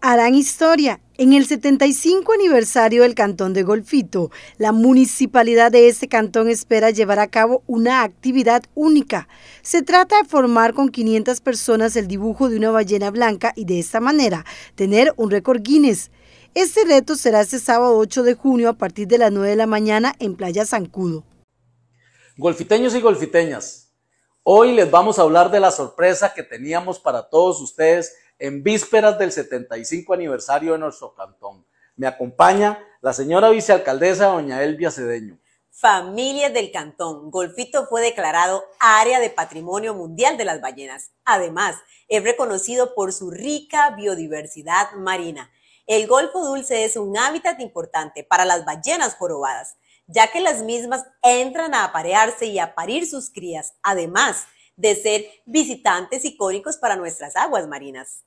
harán historia. En el 75 aniversario del Cantón de Golfito, la municipalidad de este cantón espera llevar a cabo una actividad única. Se trata de formar con 500 personas el dibujo de una ballena blanca y de esta manera tener un récord Guinness. Este reto será este sábado 8 de junio a partir de las 9 de la mañana en Playa Zancudo. Golfiteños y golfiteñas, hoy les vamos a hablar de la sorpresa que teníamos para todos ustedes en vísperas del 75 aniversario de nuestro cantón. Me acompaña la señora vicealcaldesa doña Elvia Cedeño. Familia del Cantón, Golfito fue declarado Área de Patrimonio Mundial de las Ballenas. Además, es reconocido por su rica biodiversidad marina. El Golfo Dulce es un hábitat importante para las ballenas jorobadas, ya que las mismas entran a aparearse y a parir sus crías, además de ser visitantes icónicos para nuestras aguas marinas.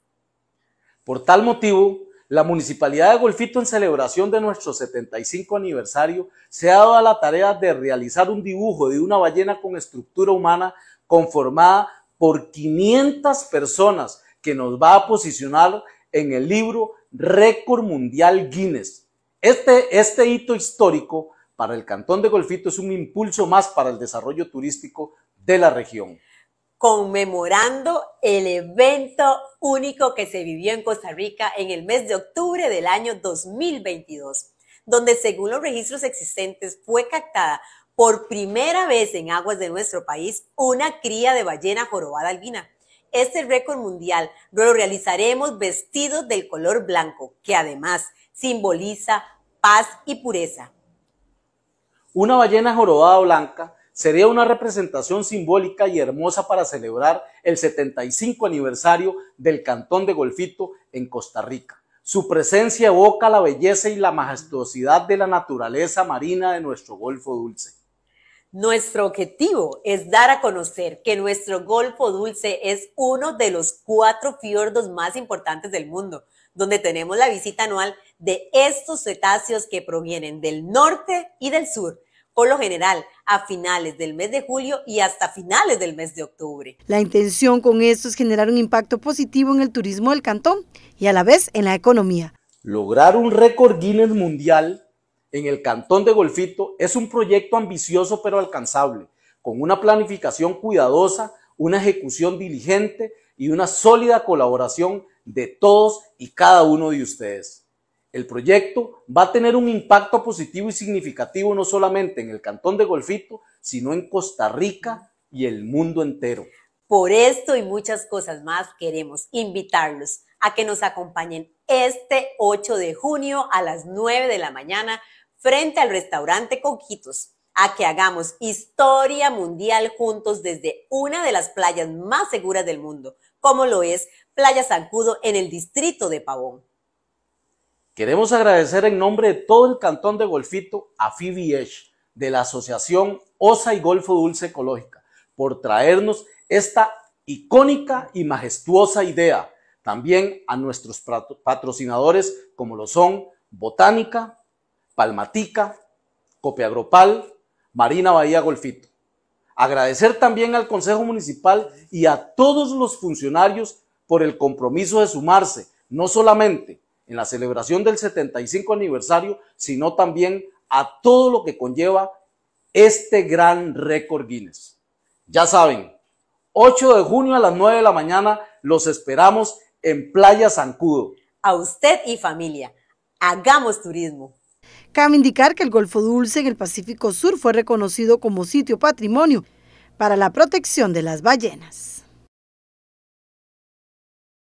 Por tal motivo, la Municipalidad de Golfito, en celebración de nuestro 75 aniversario, se ha dado a la tarea de realizar un dibujo de una ballena con estructura humana conformada por 500 personas que nos va a posicionar en el libro Récord Mundial Guinness. Este, este hito histórico para el Cantón de Golfito es un impulso más para el desarrollo turístico de la región conmemorando el evento único que se vivió en Costa Rica en el mes de octubre del año 2022, donde según los registros existentes fue captada por primera vez en aguas de nuestro país una cría de ballena jorobada albina. Este récord mundial lo realizaremos vestidos del color blanco, que además simboliza paz y pureza. Una ballena jorobada blanca sería una representación simbólica y hermosa para celebrar el 75 aniversario del Cantón de Golfito en Costa Rica. Su presencia evoca la belleza y la majestuosidad de la naturaleza marina de nuestro Golfo Dulce. Nuestro objetivo es dar a conocer que nuestro Golfo Dulce es uno de los cuatro fiordos más importantes del mundo, donde tenemos la visita anual de estos cetáceos que provienen del norte y del sur, por lo general a finales del mes de julio y hasta finales del mes de octubre. La intención con esto es generar un impacto positivo en el turismo del cantón y a la vez en la economía. Lograr un récord Guinness mundial en el cantón de Golfito es un proyecto ambicioso pero alcanzable, con una planificación cuidadosa, una ejecución diligente y una sólida colaboración de todos y cada uno de ustedes el proyecto va a tener un impacto positivo y significativo no solamente en el cantón de Golfito, sino en Costa Rica y el mundo entero. Por esto y muchas cosas más queremos invitarlos a que nos acompañen este 8 de junio a las 9 de la mañana frente al restaurante Coquitos, a que hagamos historia mundial juntos desde una de las playas más seguras del mundo, como lo es Playa Zancudo en el distrito de Pavón. Queremos agradecer en nombre de todo el cantón de Golfito a Fibi de la Asociación Osa y Golfo Dulce Ecológica por traernos esta icónica y majestuosa idea. También a nuestros patrocinadores como lo son Botánica, Palmatica, Copiagropal, Marina Bahía Golfito. Agradecer también al Consejo Municipal y a todos los funcionarios por el compromiso de sumarse, no solamente en la celebración del 75 aniversario, sino también a todo lo que conlleva este gran récord Guinness. Ya saben, 8 de junio a las 9 de la mañana los esperamos en Playa Zancudo. A usted y familia, hagamos turismo. Cabe indicar que el Golfo Dulce en el Pacífico Sur fue reconocido como sitio patrimonio para la protección de las ballenas.